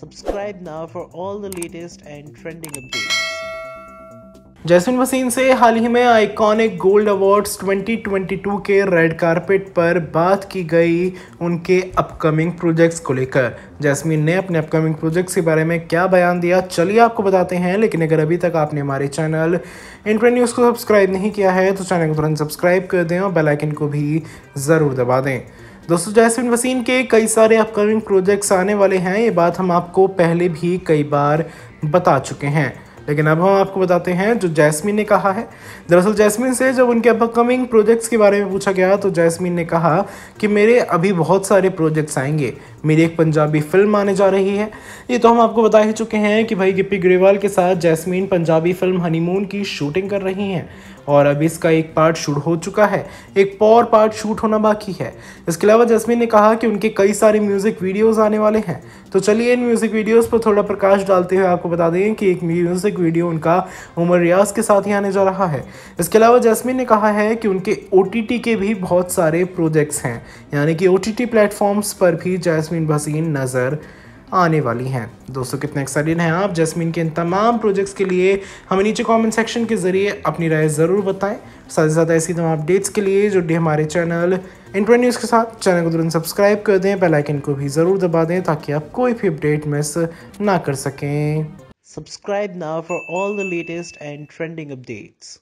Subscribe now for all the latest and trending updates Jasmin Bhasin से हाल ही में आइकॉनिक गोल्ड अवार्ड्स 2022 के रेड कारपेट पर बात की गई उनके अपकमिंग प्रोजेक्ट्स को लेकर जैसमिन ने अपने अपकमिंग प्रोजेक्ट्स के बारे में क्या बयान दिया चलिए आपको बताते हैं लेकिन अगर अभी तक आपने हमारे चैनल इंटरनेट न्यूज़ को सब्सक्राइब नहीं किया है तो चैनल को तुरंत सब्सक्राइब कर दें और बेलाइकन को भी ज़रूर दबा दें दोस्तों जैसमिन वसीम के कई सारे अपकमिंग प्रोजेक्ट्स आने वाले हैं ये बात हम आपको पहले भी कई बार बता चुके हैं लेकिन अब हम आपको बताते हैं जो जैस्मिन ने कहा है दरअसल जैस्मिन से जब उनके अपकमिंग प्रोजेक्ट्स के बारे में पूछा गया तो जैस्मिन ने कहा कि मेरे अभी बहुत सारे प्रोजेक्ट्स आएंगे मेरी एक पंजाबी फिल्म आने जा रही है ये तो हम आपको बता ही चुके हैं कि भाई गिप्पी ग्रेवाल के साथ जैसमीन पंजाबी फिल्म हनीमून की शूटिंग कर रही हैं और अब इसका एक पार्ट शूट हो चुका है एक और पार्ट शूट होना बाकी है इसके अलावा जैस्मीन ने कहा कि उनके कई सारे म्यूज़िक वीडियोज़ आने वाले हैं तो चलिए इन म्यूज़िक वीडियोज़ पर थोड़ा प्रकाश डालते हुए आपको बता दें कि एक म्यूज़िक म्यूजिक वीडियो उनका उमर रियाज के साथ ही आने जा रहा है इसके अलावा जैस्मिन ने कहा है कि उनके ओ के भी बहुत सारे प्रोजेक्ट्स हैं यानी कि ओ टी प्लेटफॉर्म्स पर भी जैस्मिन भसीन नज़र आने वाली हैं दोस्तों कितने एक्साइटेड हैं आप जैस्मिन के इन तमाम प्रोजेक्ट्स के लिए हमें नीचे कमेंट सेक्शन के ज़रिए अपनी राय ज़रूर बताएं साथ ही साथ ऐसी तमाम अपडेट्स के लिए जुड़िए हमारे चैनल इंटरव्यू न्यूज़ के साथ चैनल को तुरंत सब्सक्राइब कर दें बेल आइकन को भी ज़रूर दबा दें ताकि आप कोई भी अपडेट मिस ना कर सकें Subscribe now for all the latest and trending updates.